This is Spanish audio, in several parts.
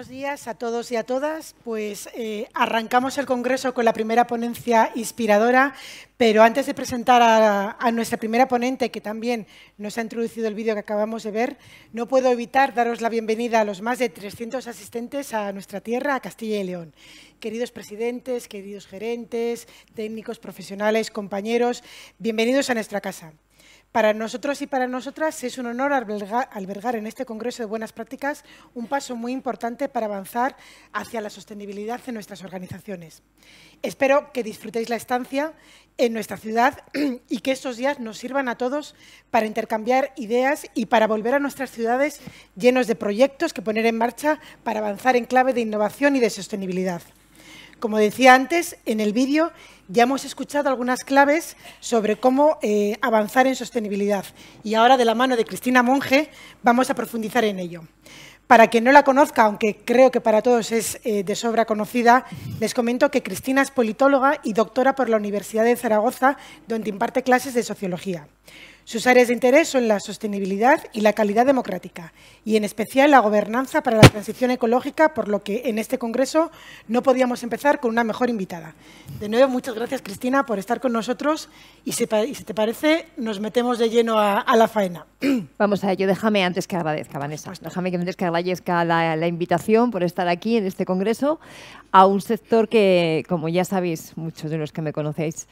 buenos días a todos y a todas. Pues eh, arrancamos el Congreso con la primera ponencia inspiradora, pero antes de presentar a, a nuestra primera ponente, que también nos ha introducido el vídeo que acabamos de ver, no puedo evitar daros la bienvenida a los más de 300 asistentes a nuestra tierra, a Castilla y León. Queridos presidentes, queridos gerentes, técnicos, profesionales, compañeros, bienvenidos a nuestra casa. Para nosotros y para nosotras es un honor albergar en este Congreso de Buenas Prácticas un paso muy importante para avanzar hacia la sostenibilidad de nuestras organizaciones. Espero que disfrutéis la estancia en nuestra ciudad y que estos días nos sirvan a todos para intercambiar ideas y para volver a nuestras ciudades llenos de proyectos que poner en marcha para avanzar en clave de innovación y de sostenibilidad. Como decía antes, en el vídeo ya hemos escuchado algunas claves sobre cómo eh, avanzar en sostenibilidad y ahora de la mano de Cristina Monge vamos a profundizar en ello. Para quien no la conozca, aunque creo que para todos es eh, de sobra conocida, les comento que Cristina es politóloga y doctora por la Universidad de Zaragoza, donde imparte clases de sociología. Sus áreas de interés son la sostenibilidad y la calidad democrática, y en especial la gobernanza para la transición ecológica, por lo que en este Congreso no podíamos empezar con una mejor invitada. De nuevo, muchas gracias, Cristina, por estar con nosotros y si, te parece, nos metemos de lleno a, la faena. Vamos a ello. Déjame antes que agradezca, Vanessa, déjame que antes que agradezca la, invitación por estar aquí en este Congreso a un sector que, como ya sabéis, muchos de los que me conocéis,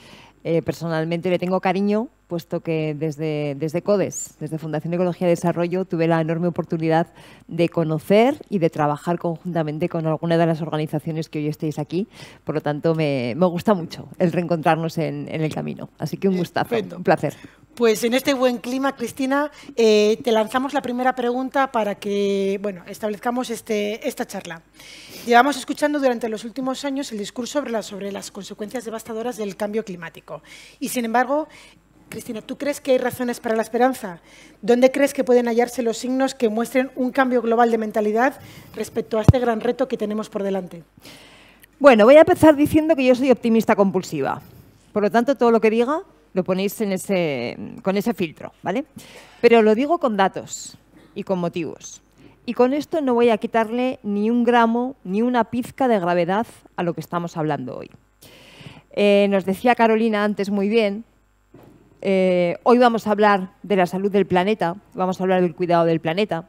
eh, personalmente le tengo cariño puesto que desde, desde CODES, desde Fundación Ecología y Desarrollo, tuve la enorme oportunidad de conocer y de trabajar conjuntamente con alguna de las organizaciones que hoy estáis aquí. Por lo tanto, me, gusta mucho el reencontrarnos en, el camino. Así que un eh, gustazo, un placer. Pues en este buen clima, Cristina, eh, te lanzamos la primera pregunta para que bueno, establezcamos este, esta charla. Llevamos escuchando durante los últimos años el discurso sobre, sobre las consecuencias devastadoras del cambio climático. Y sin embargo, Cristina, ¿tú crees que hay razones para la esperanza? ¿Dónde crees que pueden hallarse los signos que muestren un cambio global de mentalidad respecto a este gran reto que tenemos por delante? Bueno, voy a empezar diciendo que yo soy optimista compulsiva. Por lo tanto, todo lo que diga lo ponéis con ese filtro, ¿vale? Pero lo digo con datos y con motivos. Y con esto no voy a quitarle ni un gramo, ni una pizca de gravedad a lo que estamos hablando hoy. Eh, nos decía Carolina antes muy bien eh, hoy vamos a hablar de la salud del planeta, vamos a hablar del cuidado del planeta.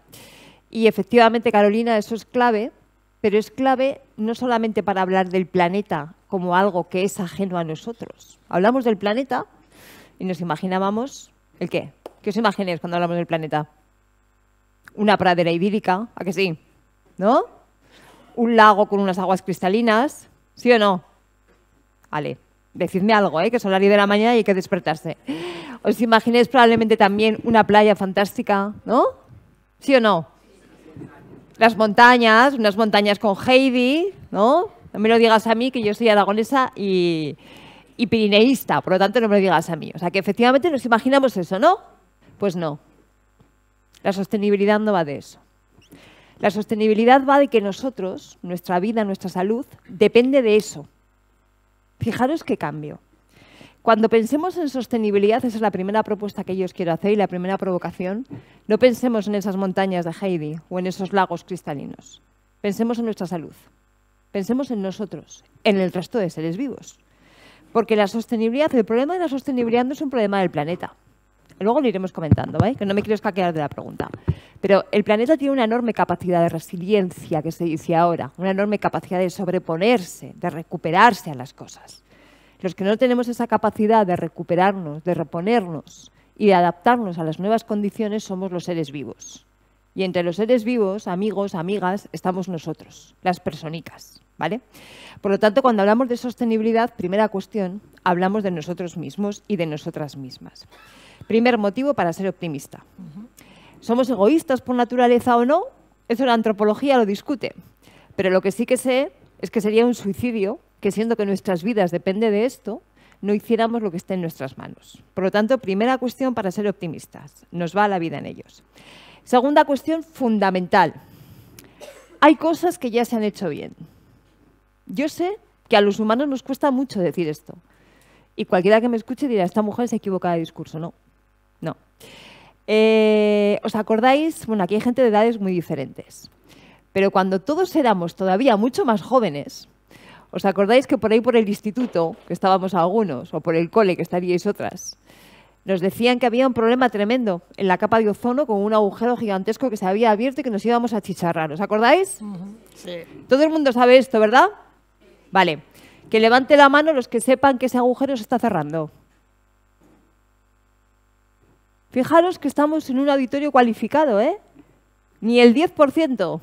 Y efectivamente, Carolina, eso es clave, pero es clave no solamente para hablar del planeta como algo que es ajeno a nosotros. Hablamos del planeta y nos imaginábamos el qué. ¿Qué os imagináis cuando hablamos del planeta? Una pradera idílica, ¿a que sí? ¿No? Un lago con unas aguas cristalinas, ¿sí o no? Vale decidme algo, ¿eh? que son las de la mañana y hay que despertarse. ¿Os imagináis probablemente también una playa fantástica, no? ¿Sí o no? Las montañas, unas montañas con Heidi, ¿no? No me lo digas a mí, que yo soy aragonesa y, y pirineísta, por lo tanto no me lo digas a mí. O sea, que efectivamente nos imaginamos eso, ¿no? Pues no. La sostenibilidad no va de eso. La sostenibilidad va de que nosotros, nuestra vida, nuestra salud, depende de eso, Fijaros qué cambio. Cuando pensemos en sostenibilidad, esa es la primera propuesta que yo os quiero hacer y la primera provocación, no pensemos en esas montañas de Heidi o en esos lagos cristalinos. Pensemos en nuestra salud. Pensemos en nosotros, en el resto de seres vivos. Porque la sostenibilidad, el problema de la sostenibilidad no es un problema del planeta luego lo iremos comentando, ¿vale? Que no me quiero escaquear de la pregunta. Pero el planeta tiene una enorme capacidad de resiliencia, que se dice ahora, una enorme capacidad de sobreponerse, de recuperarse a las cosas. Los que no tenemos esa capacidad de recuperarnos, de reponernos y de adaptarnos a las nuevas condiciones somos los seres vivos. Y entre los seres vivos, amigos, amigas, estamos nosotros, las personicas, ¿vale? Por lo tanto, cuando hablamos de sostenibilidad, primera cuestión, hablamos de nosotros mismos y de nosotras mismas. Primer motivo para ser optimista. ¿Somos egoístas por naturaleza o no? Eso la antropología lo discute. Pero lo que sí que sé es que sería un suicidio que siendo que nuestras vidas depende de esto, no hiciéramos lo que esté en nuestras manos. Por lo tanto, primera cuestión para ser optimistas, nos va la vida en ellos. Segunda cuestión fundamental, hay cosas que ya se han hecho bien. Yo sé que a los humanos nos cuesta mucho decir esto. Y cualquiera que me escuche dirá, esta mujer se equivoca de discurso. No, eh, ¿Os acordáis? Bueno, aquí hay gente de edades muy diferentes. Pero cuando todos éramos todavía mucho más jóvenes, ¿os acordáis que por ahí por el instituto, que estábamos algunos, o por el cole, que estaríais otras, nos decían que había un problema tremendo en la capa de ozono con un agujero gigantesco que se había abierto y que nos íbamos a chicharrar? ¿Os acordáis? Sí. Todo el mundo sabe esto, ¿verdad? Vale. Que levante la mano los que sepan que ese agujero se está cerrando. Fijaros que estamos en un auditorio cualificado, ¿eh? Ni el 10%.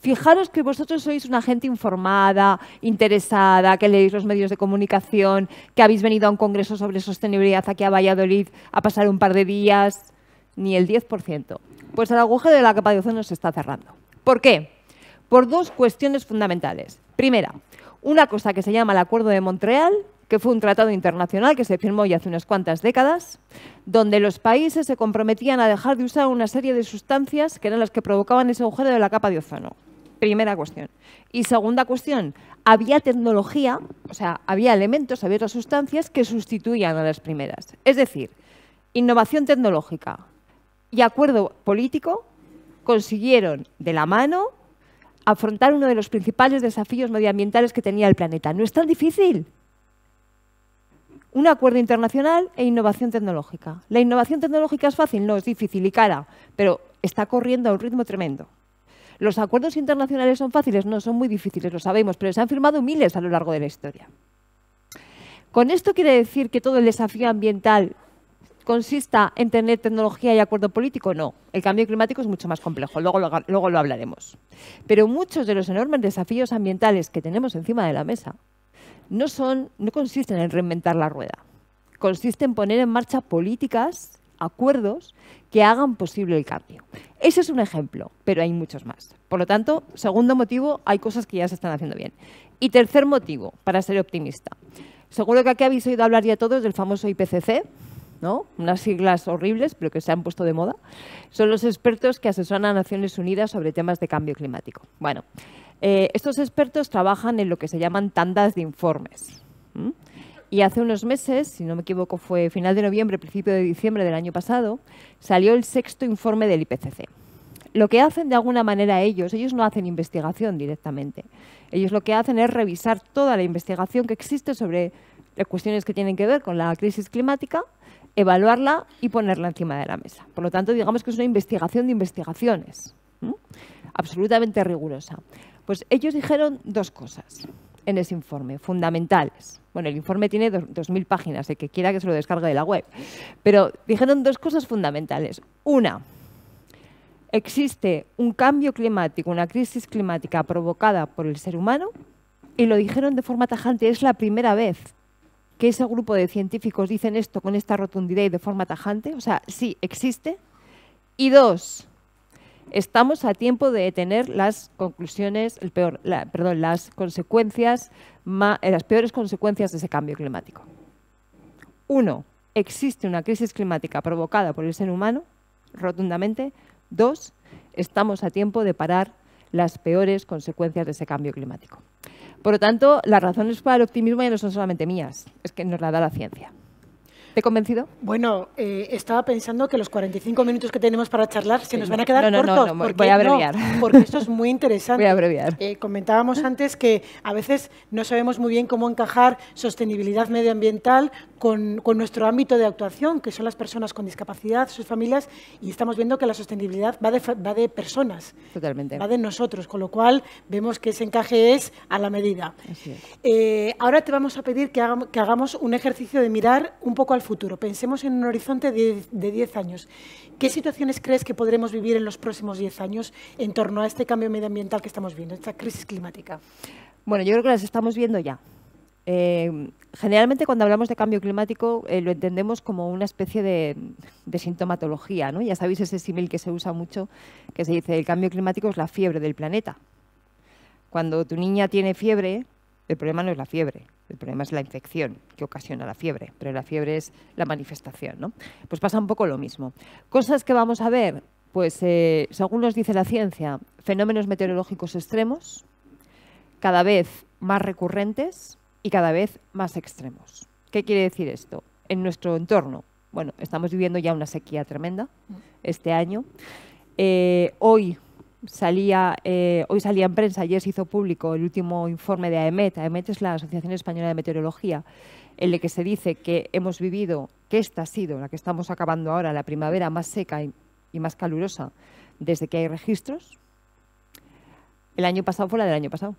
Fijaros que vosotros sois una gente informada, interesada, que leéis los medios de comunicación, que habéis venido a un congreso sobre sostenibilidad aquí a Valladolid a pasar un par de días. Ni el 10%. Pues el agujero de la capa de ozono se está cerrando. ¿Por qué? Por dos cuestiones fundamentales. Primera, una cosa que se llama el Acuerdo de Montreal que fue un tratado internacional que se firmó ya hace unas cuantas décadas, donde los países se comprometían a dejar de usar una serie de sustancias que eran las que provocaban ese agujero de la capa de ozono. Primera cuestión. Y segunda cuestión, había tecnología, o sea, había elementos, había otras sustancias que sustituían a las primeras. Es decir, innovación tecnológica y acuerdo político consiguieron de la mano afrontar uno de los principales desafíos medioambientales que tenía el planeta. No es tan difícil un acuerdo internacional e innovación tecnológica. La innovación tecnológica es fácil, no, es difícil y cara, pero está corriendo a un ritmo tremendo. Los acuerdos internacionales son fáciles, no, son muy difíciles, lo sabemos, pero se han firmado miles a lo largo de la historia. Con esto quiere decir que todo el desafío ambiental consista en tener tecnología y acuerdo político? No. El cambio climático es mucho más complejo, luego lo, hablaremos. Pero muchos de los enormes desafíos ambientales que tenemos encima de la mesa no, son, no consisten en reinventar la rueda, consiste en poner en marcha políticas, acuerdos que hagan posible el cambio. Ese es un ejemplo, pero hay muchos más. Por lo tanto, segundo motivo, hay cosas que ya se están haciendo bien. Y tercer motivo, para ser optimista. Seguro que aquí habéis oído hablar ya todos del famoso IPCC, ¿no? unas siglas horribles, pero que se han puesto de moda. Son los expertos que asesoran a Naciones Unidas sobre temas de cambio climático. Bueno, eh, estos expertos trabajan en lo que se llaman tandas de informes. Y hace unos meses, si no me equivoco, fue final de noviembre, principio de diciembre del año pasado, salió el sexto informe del IPCC. Lo que hacen de alguna manera ellos, ellos no hacen investigación directamente. Ellos lo que hacen es revisar toda la investigación que existe sobre cuestiones que tienen que ver con la crisis climática, evaluarla y ponerla encima de la mesa. Por lo tanto, digamos que es una investigación de investigaciones, absolutamente rigurosa. Pues ellos dijeron dos cosas en ese informe, fundamentales. Bueno, el informe tiene 2.000 páginas, el que quiera que se lo descargue de la web. Pero dijeron dos cosas fundamentales. Una, existe un cambio climático, una crisis climática provocada por el ser humano, y lo dijeron de forma tajante, es la primera vez que ese grupo de científicos dicen esto con esta rotundidad y de forma tajante, o sea, sí, existe. Y dos, estamos a tiempo de tener las conclusiones, el peor, perdón, las consecuencias, eh, las peores consecuencias de ese cambio climático. Uno, existe una crisis climática provocada por el ser humano, rotundamente. Dos, estamos a tiempo de parar las peores consecuencias de ese cambio climático. Por lo tanto, las razones para el optimismo ya no son solamente mías, es que nos la da la ciencia. ¿Te he convencido? Bueno, eh, estaba pensando que los 45 minutos que tenemos para charlar se nos van a quedar cortos. porque, voy a abreviar. porque esto es muy interesante. Voy a abreviar. Eh, comentábamos antes que a veces no sabemos muy bien cómo encajar sostenibilidad medioambiental con, nuestro ámbito de actuación, que son las personas con discapacidad, sus familias, y estamos viendo que la sostenibilidad va de, personas, Totalmente. va de nosotros, con lo cual vemos que ese encaje es a la medida. Eh, ahora te vamos a pedir que, hagamos un ejercicio de mirar un poco al futuro. Pensemos en un horizonte de, de 10 años. ¿Qué situaciones crees que podremos vivir en los próximos 10 años en torno a este cambio medioambiental que estamos viendo, esta crisis climática? Bueno, yo creo que las estamos viendo ya. Eh, generalmente cuando hablamos de cambio climático eh, lo entendemos como una especie de, sintomatología, Ya sabéis ese símil que se usa mucho, que se dice el cambio climático es la fiebre del planeta. Cuando tu niña tiene fiebre, el problema no es la fiebre, el problema es la infección que ocasiona la fiebre, pero la fiebre es la manifestación, Pues pasa un poco lo mismo. Cosas que vamos a ver, pues eh, según nos dice la ciencia, fenómenos meteorológicos extremos, cada vez más recurrentes, y cada vez más extremos. ¿Qué quiere decir esto? En nuestro entorno, bueno, estamos viviendo ya una sequía tremenda este año. Eh, hoy salía eh, hoy salía en prensa, ayer se hizo público el último informe de AEMET. AEMET es la Asociación Española de Meteorología, en el que se dice que hemos vivido, que esta ha sido la que estamos acabando ahora, la primavera más seca y más calurosa desde que hay registros. El año pasado fue la del año pasado.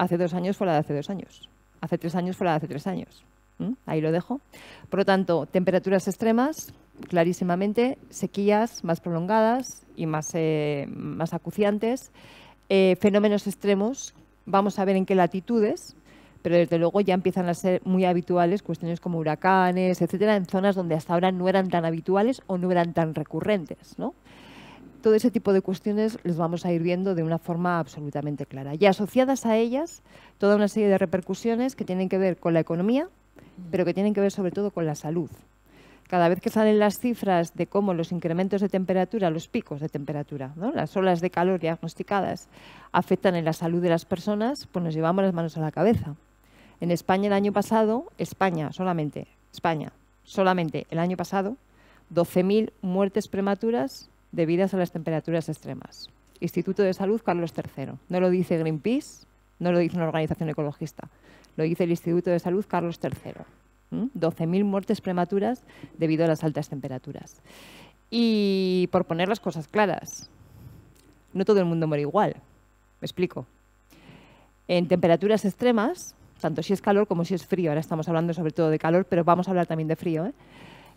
Hace dos años fue la de hace dos años. Hace tres años fue la de hace tres años. ¿Mm? Ahí lo dejo. Por lo tanto, temperaturas extremas, clarísimamente, sequías más prolongadas y más, eh, más acuciantes, eh, fenómenos extremos, vamos a ver en qué latitudes, pero desde luego ya empiezan a ser muy habituales cuestiones como huracanes, etcétera, en zonas donde hasta ahora no eran tan habituales o no eran tan recurrentes, todo ese tipo de cuestiones les vamos a ir viendo de una forma absolutamente clara. Y asociadas a ellas, toda una serie de repercusiones que tienen que ver con la economía, pero que tienen que ver sobre todo con la salud. Cada vez que salen las cifras de cómo los incrementos de temperatura, los picos de temperatura, las olas de calor diagnosticadas afectan en la salud de las personas, pues nos llevamos las manos a la cabeza. En España el año pasado, España solamente, España solamente el año pasado, 12.000 muertes prematuras debidas a las temperaturas extremas. Instituto de Salud Carlos III. No lo dice Greenpeace, no lo dice una organización ecologista, lo dice el Instituto de Salud Carlos ¿Mm? III. 12.000 muertes prematuras debido a las altas temperaturas. Y por poner las cosas claras, no todo el mundo muere igual. Me explico. En temperaturas extremas, tanto si es calor como si es frío, ahora estamos hablando sobre todo de calor, pero vamos a hablar también de frío, ¿eh?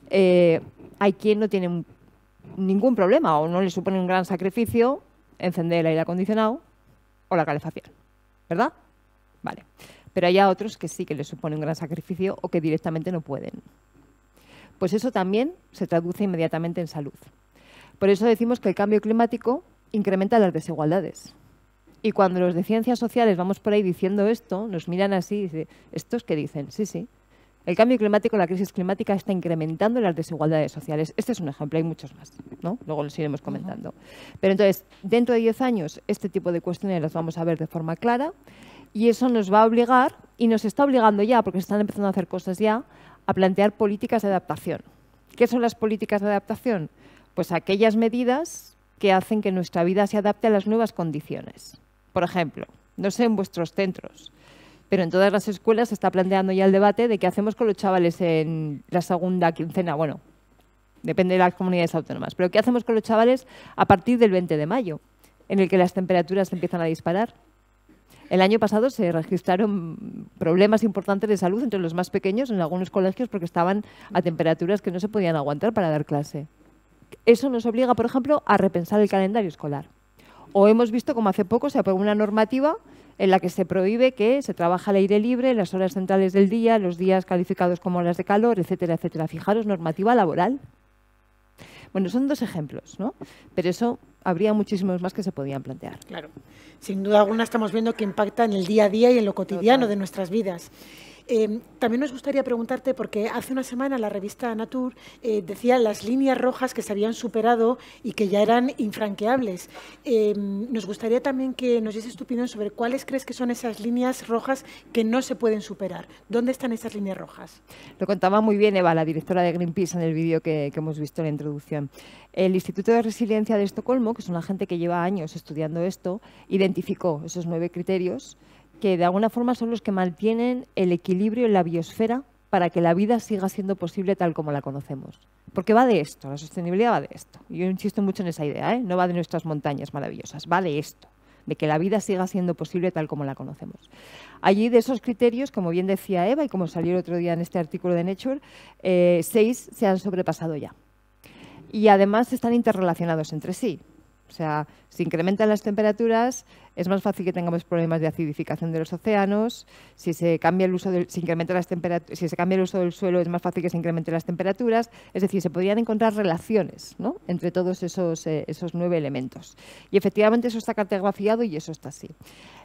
Eh, hay quien no tiene ningún problema o no le supone un gran sacrificio encender el aire acondicionado o la calefacción, ¿verdad? Vale. Pero hay otros que sí que le supone un gran sacrificio o que directamente no pueden. Pues eso también se traduce inmediatamente en salud. Por eso decimos que el cambio climático incrementa las desigualdades. Y cuando los de ciencias sociales vamos por ahí diciendo esto, nos miran así y dicen, ¿estos qué dicen? Sí, sí, el cambio climático, la crisis climática está incrementando las desigualdades sociales. Este es un ejemplo, hay muchos más, ¿no? Luego los iremos comentando. Pero entonces, dentro de 10 años, este tipo de cuestiones las vamos a ver de forma clara y eso nos va a obligar, y nos está obligando ya, porque se están empezando a hacer cosas ya, a plantear políticas de adaptación. ¿Qué son las políticas de adaptación? Pues aquellas medidas que hacen que nuestra vida se adapte a las nuevas condiciones. Por ejemplo, no sé en vuestros centros, pero en todas las escuelas se está planteando ya el debate de qué hacemos con los chavales en la segunda quincena, bueno, depende de las comunidades autónomas, pero qué hacemos con los chavales a partir del 20 de mayo, en el que las temperaturas empiezan a disparar. El año pasado se registraron problemas importantes de salud entre los más pequeños en algunos colegios porque estaban a temperaturas que no se podían aguantar para dar clase. Eso nos obliga, por ejemplo, a repensar el calendario escolar. O hemos visto como hace poco se aprobó una normativa en la que se prohíbe que se trabaja al aire libre, las horas centrales del día, los días calificados como horas de calor, etcétera, etcétera. Fijaros, normativa laboral. Bueno, son dos ejemplos, ¿no? Pero eso habría muchísimos más que se podían plantear. Claro. Sin duda alguna estamos viendo que impacta en el día a día y en lo cotidiano de nuestras vidas. Em, también nos gustaría preguntarte, porque hace una semana la revista Nature eh, decía las líneas rojas que se habían superado y que ya eran infranqueables. Em, nos gustaría también que nos dices tu opinión sobre cuáles crees que son esas líneas rojas que no se pueden superar. ¿Dónde están esas líneas rojas? Lo contaba muy bien Eva, la directora de Greenpeace, en el vídeo que, hemos visto en la introducción. El Instituto de Resiliencia de Estocolmo, que es una gente que lleva años estudiando esto, identificó esos nueve criterios que de alguna forma son los que mantienen el equilibrio en la biosfera para que la vida siga siendo posible tal como la conocemos. Porque va de esto, la sostenibilidad va de esto. Yo insisto mucho en esa idea, ¿eh? no va de nuestras montañas maravillosas, va de esto, de que la vida siga siendo posible tal como la conocemos. Allí de esos criterios, como bien decía Eva y como salió el otro día en este artículo de Nature, eh, seis se han sobrepasado ya. Y además están interrelacionados entre sí. O sea, si incrementan las temperaturas, es más fácil que tengamos problemas de acidificación de los océanos, si se cambia el uso del, las si se cambia el uso del suelo es más fácil que se incrementen las temperaturas, es decir, se podrían encontrar relaciones entre todos esos, eh, esos nueve elementos. Y efectivamente eso está cartografiado y eso está así.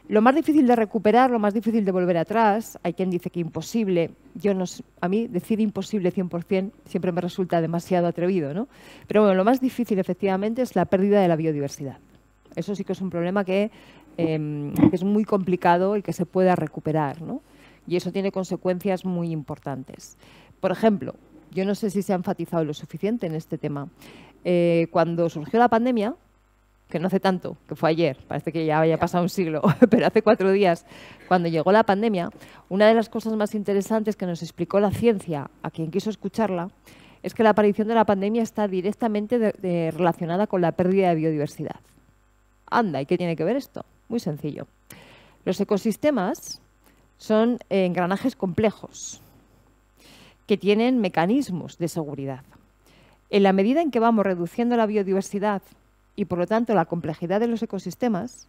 Lo más difícil de recuperar, lo más difícil de volver atrás, hay quien dice que imposible, yo no, a mí decir imposible 100% siempre me resulta demasiado atrevido, ¿no? Pero bueno, lo más difícil efectivamente es la pérdida de la biodiversidad. Eso sí que es un problema que Em, que es muy complicado y que se pueda recuperar, ¿no? Y eso tiene consecuencias muy importantes. Por ejemplo, yo no sé si se ha enfatizado lo suficiente en este tema. Eh, cuando surgió la pandemia, que no hace tanto, que fue ayer, parece que ya haya pasado un siglo, pero hace cuatro días, cuando llegó la pandemia, una de las cosas más interesantes que nos explicó la ciencia a quien quiso escucharla es que la aparición de la pandemia está directamente relacionada con la pérdida de biodiversidad. Anda, ¿y qué tiene que ver esto? Muy sencillo. Los ecosistemas son engranajes complejos que tienen mecanismos de seguridad. En la medida en que vamos reduciendo la biodiversidad y por lo tanto la complejidad de los ecosistemas,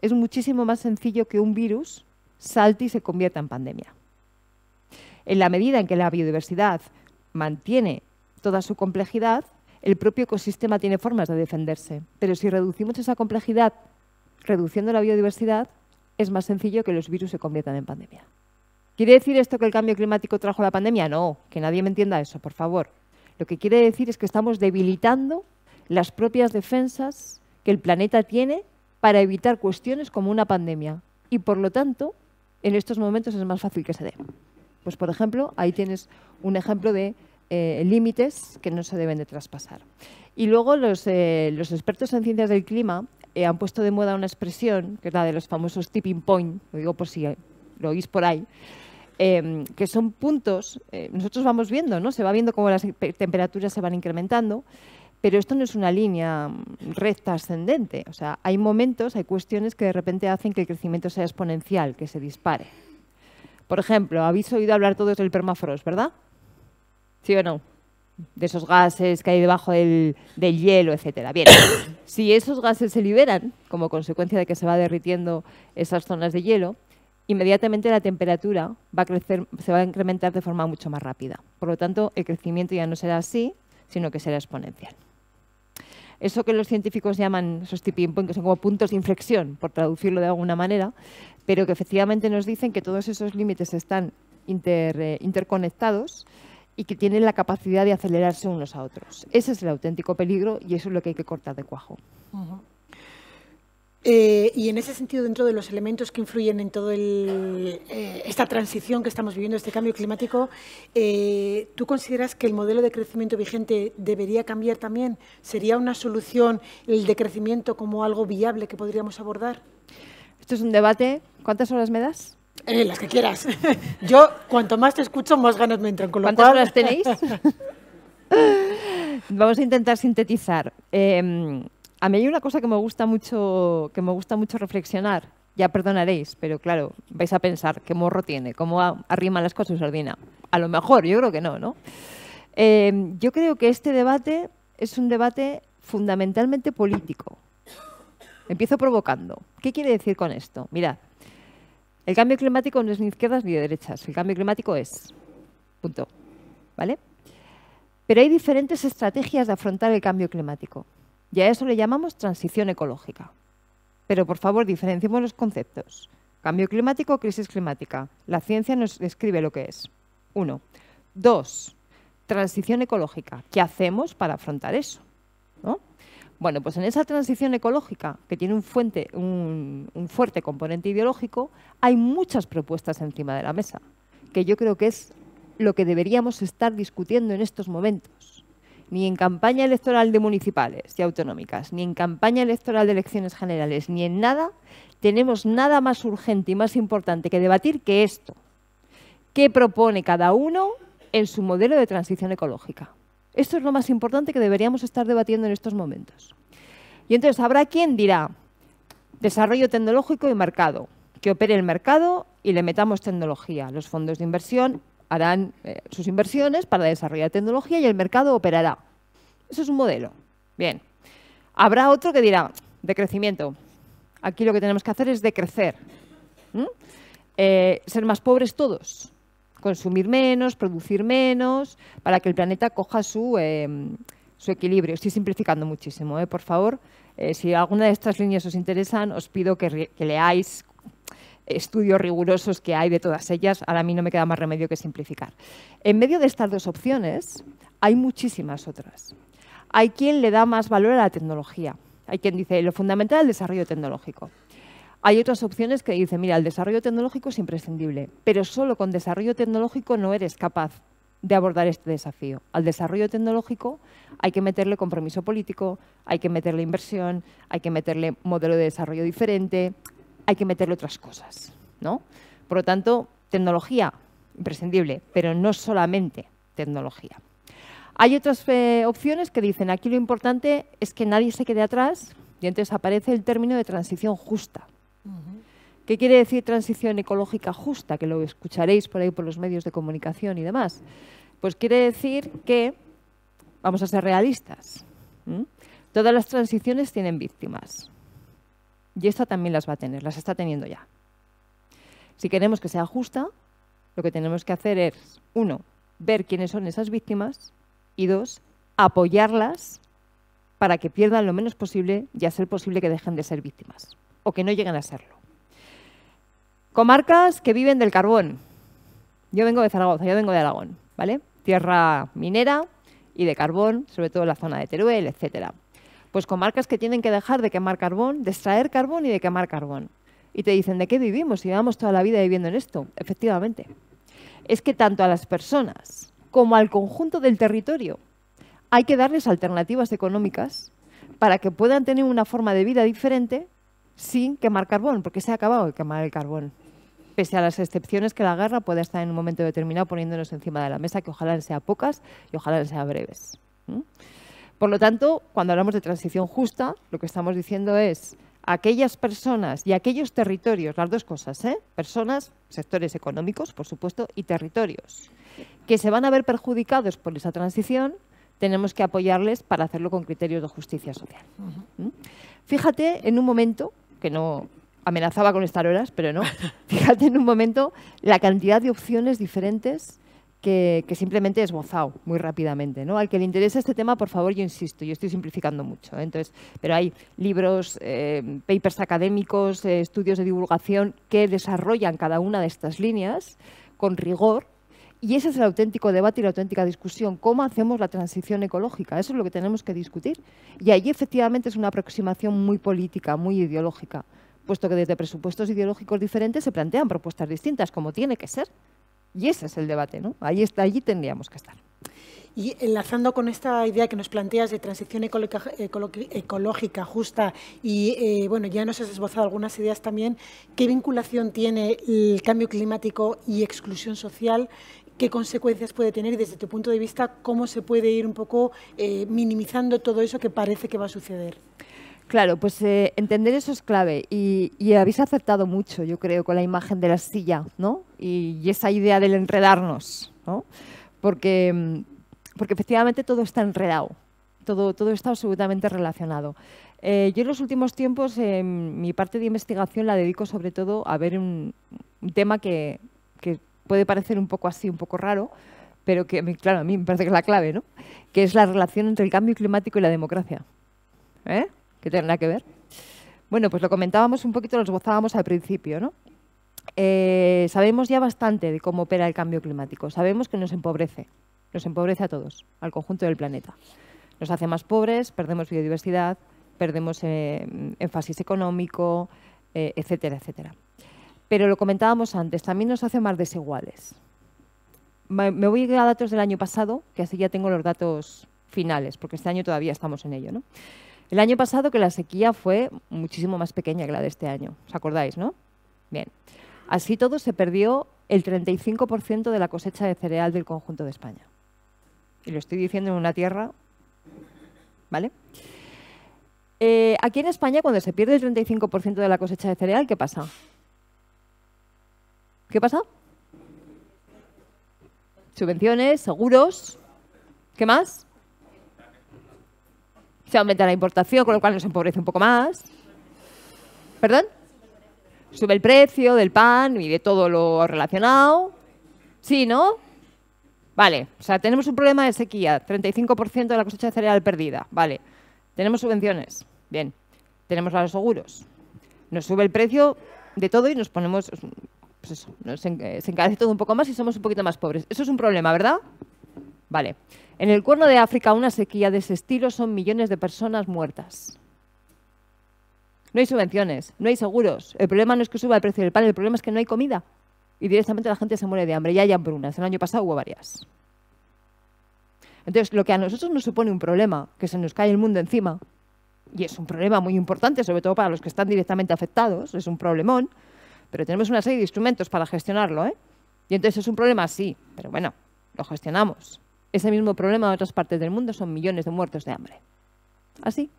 es muchísimo más sencillo que un virus salte y se convierta en pandemia. En la medida en que la biodiversidad mantiene toda su complejidad, el propio ecosistema tiene formas de defenderse. Pero si reducimos esa complejidad reduciendo la biodiversidad, es más sencillo que los virus se conviertan en pandemia. ¿Quiere decir esto que el cambio climático trajo la pandemia? No, que nadie me entienda eso, por favor. Lo que quiere decir es que estamos debilitando las propias defensas que el planeta tiene para evitar cuestiones como una pandemia. Y por lo tanto, en estos momentos es más fácil que se dé. Pues, por ejemplo, ahí tienes un ejemplo de eh, límites que no se deben de traspasar. Y luego los eh, expertos en ciencias del clima eh, han puesto de moda una expresión, que es la de los famosos tipping point, lo digo por si eh, lo oís por ahí, em, que son puntos, eh, nosotros vamos viendo, ¿no? Se va viendo cómo las temperaturas se van incrementando, pero esto no es una línea mm, recta ascendente. O sea, hay momentos, hay cuestiones que de repente hacen que el crecimiento sea exponencial, que se dispare. Por ejemplo, habéis oído hablar todos del permafrost, ¿verdad? ¿Sí o no? de esos gases que hay debajo del, hielo, etcétera. Bien, si esos gases se liberan como consecuencia de que se va derritiendo esas zonas de hielo, inmediatamente la temperatura va a crecer, se va a incrementar de forma mucho más rápida. Por lo tanto, el crecimiento ya no será así, sino que será exponencial. Eso que los científicos llaman esos tipping points, que son como puntos de inflexión, por traducirlo de alguna manera, pero que efectivamente nos dicen que todos esos límites están eh, interconectados y que tienen la capacidad de acelerarse unos a otros. Ese es el auténtico peligro y eso es lo que hay que cortar de cuajo. Eh, y en ese sentido, dentro de los elementos que influyen en toda eh, esta transición que estamos viviendo, este cambio climático, eh, ¿tú consideras que el modelo de crecimiento vigente debería cambiar también? ¿Sería una solución el decrecimiento como algo viable que podríamos abordar? Esto es un debate. ¿Cuántas horas me das? Eh, las que quieras. Yo, cuanto más te escucho, más ganas me entran. Con lo ¿Cuántas horas tenéis? Vamos a intentar sintetizar. Em, a mí hay una cosa que me gusta mucho, que me gusta mucho reflexionar. Ya perdonaréis, pero claro, vais a pensar qué morro tiene, cómo arrima las cosas sardina. A lo mejor, yo creo que no, ¿no? Em, yo creo que este debate es un debate fundamentalmente político. Empiezo provocando. ¿Qué quiere decir con esto? Mirad, el cambio climático no es ni izquierdas ni de derechas, el cambio climático es. Punto. ¿Vale? Pero hay diferentes estrategias de afrontar el cambio climático y a eso le llamamos transición ecológica. Pero por favor, diferenciemos los conceptos. Cambio climático, o crisis climática. La ciencia nos describe lo que es. Uno. Dos. Transición ecológica. ¿Qué hacemos para afrontar eso? ¿No? Bueno, pues en esa transición ecológica, que tiene un, fuerte componente ideológico, hay muchas propuestas encima de la mesa, que yo creo que es lo que deberíamos estar discutiendo en estos momentos. Ni en campaña electoral de municipales y autonómicas, ni en campaña electoral de elecciones generales, ni en nada, tenemos nada más urgente y más importante que debatir que esto. ¿Qué propone cada uno en su modelo de transición ecológica? Esto es lo más importante que deberíamos estar debatiendo en estos momentos. Y entonces habrá quien dirá, desarrollo tecnológico y mercado, que opere el mercado y le metamos tecnología. Los fondos de inversión harán eh, sus inversiones para desarrollar tecnología y el mercado operará. Eso es un modelo. Bien. Habrá otro que dirá, decrecimiento. Aquí lo que tenemos que hacer es decrecer. Eh, ser más pobres todos consumir menos, producir menos, para que el planeta coja su, eh, su equilibrio. Estoy simplificando muchísimo, ¿eh? por favor. Eh, si alguna de estas líneas os interesan, os pido que, que, leáis estudios rigurosos que hay de todas ellas. Ahora a mí no me queda más remedio que simplificar. En medio de estas dos opciones hay muchísimas otras. Hay quien le da más valor a la tecnología. Hay quien dice lo fundamental es el desarrollo tecnológico. Hay otras opciones que dicen, mira, el desarrollo tecnológico es imprescindible, pero solo con desarrollo tecnológico no eres capaz de abordar este desafío. Al desarrollo tecnológico hay que meterle compromiso político, hay que meterle inversión, hay que meterle modelo de desarrollo diferente, hay que meterle otras cosas, ¿no? Por lo tanto, tecnología, imprescindible, pero no solamente tecnología. Hay otras eh, opciones que dicen, aquí lo importante es que nadie se quede atrás y entonces aparece el término de transición justa. ¿Qué quiere decir transición ecológica justa? Que lo escucharéis por ahí por los medios de comunicación y demás. Pues quiere decir que vamos a ser realistas. Todas las transiciones tienen víctimas. Y esta también las va a tener, las está teniendo ya. Si queremos que sea justa, lo que tenemos que hacer es, uno, ver quiénes son esas víctimas y dos, apoyarlas para que pierdan lo menos posible y hacer posible que dejen de ser víctimas o que no llegan a serlo. Comarcas que viven del carbón. Yo vengo de Zaragoza, yo vengo de Aragón, ¿vale? Tierra minera y de carbón, sobre todo la zona de Teruel, etcétera. Pues comarcas que tienen que dejar de quemar carbón, de extraer carbón y de quemar carbón. Y te dicen, ¿de qué vivimos? Llevamos toda la vida viviendo en esto. Efectivamente. Es que tanto a las personas como al conjunto del territorio hay que darles alternativas económicas para que puedan tener una forma de vida diferente sin quemar carbón, porque se ha acabado de quemar el carbón. Pese a las excepciones que la guerra pueda estar en un momento determinado poniéndonos encima de la mesa, que ojalá sean pocas y ojalá sean breves. Por lo tanto, cuando hablamos de transición justa, lo que estamos diciendo es aquellas personas y aquellos territorios, las dos cosas, ¿eh? personas, sectores económicos, por supuesto, y territorios, que se van a ver perjudicados por esa transición, tenemos que apoyarles para hacerlo con criterios de justicia social. ¿Mm? Fíjate en un momento, que no amenazaba con estar horas, pero no, fíjate en un momento la cantidad de opciones diferentes que, simplemente he esbozado muy rápidamente. ¿no? Al que le interesa este tema, por favor, yo insisto, yo estoy simplificando mucho. ¿eh? Entonces, pero hay libros, eh, papers académicos, eh, estudios de divulgación que desarrollan cada una de estas líneas con rigor y ese es el auténtico debate y la auténtica discusión, cómo hacemos la transición ecológica. Eso es lo que tenemos que discutir. Y allí efectivamente es una aproximación muy política, muy ideológica, puesto que desde presupuestos ideológicos diferentes se plantean propuestas distintas, como tiene que ser. Y ese es el debate, ¿no? Allí, está, allí tendríamos que estar. Y enlazando con esta idea que nos planteas de transición ecológica justa y, eh, bueno, ya nos has esbozado algunas ideas también, ¿qué vinculación tiene el cambio climático y exclusión social qué consecuencias puede tener y desde tu punto de vista cómo se puede ir un poco eh, minimizando todo eso que parece que va a suceder. Claro, pues eh, entender eso es clave y, habéis aceptado mucho, yo creo, con la imagen de la silla, Y, esa idea del enredarnos, ¿no? Porque, mm, porque efectivamente todo está enredado, todo, todo está absolutamente relacionado. Eh, yo en los últimos tiempos mi parte de investigación la dedico sobre todo a ver un, tema que, que, puede parecer un poco así, un poco raro, pero que, claro, a mí me parece que es la clave, ¿no? Que es la relación entre el cambio climático y la democracia. ¿Eh? ¿Qué tendrá que ver? Bueno, pues lo comentábamos un poquito, lo esbozábamos al principio, ¿no? Eh, sabemos ya bastante de cómo opera el cambio climático. Sabemos que nos empobrece, nos empobrece a todos, al conjunto del planeta. Nos hace más pobres, perdemos biodiversidad, perdemos eh, énfasis económico, eh, etcétera, etcétera pero lo comentábamos antes, también nos hace más desiguales. Me voy a datos del año pasado, que así ya tengo los datos finales, porque este año todavía estamos en ello. El año pasado que la sequía fue muchísimo más pequeña que la de este año, ¿os acordáis, no? Bien. Así todo se perdió el 35% de la cosecha de cereal del conjunto de España. Y lo estoy diciendo en una tierra, ¿vale? Eh, aquí en España, cuando se pierde el 35% de la cosecha de cereal, ¿qué pasa? ¿Qué pasa? Subvenciones, seguros. ¿Qué más? Se aumenta la importación, con lo cual nos empobrece un poco más. ¿Perdón? Sube el precio del pan y de todo lo relacionado. Sí, ¿no? Vale, o sea, tenemos un problema de sequía, 35% de la cosecha de cereal perdida. Vale, tenemos subvenciones. Bien, tenemos los seguros. Nos sube el precio de todo y nos ponemos pues eso, se encarece todo un poco más y somos un poquito más pobres. Eso es un problema, ¿verdad? Vale. En el cuerno de África, una sequía de ese estilo son millones de personas muertas. No hay subvenciones, no hay seguros. El problema no es que suba el precio del pan, el problema es que no hay comida. Y directamente la gente se muere de hambre. Ya hay hambrunas. El año pasado hubo varias. Entonces, lo que a nosotros nos supone un problema, que se nos cae el mundo encima, y es un problema muy importante, sobre todo para los que están directamente afectados, es un problemón, pero tenemos una serie de instrumentos para gestionarlo. ¿eh? Y entonces es un problema, sí, pero bueno, lo gestionamos. Ese mismo problema en otras partes del mundo son millones de muertos de hambre. Así.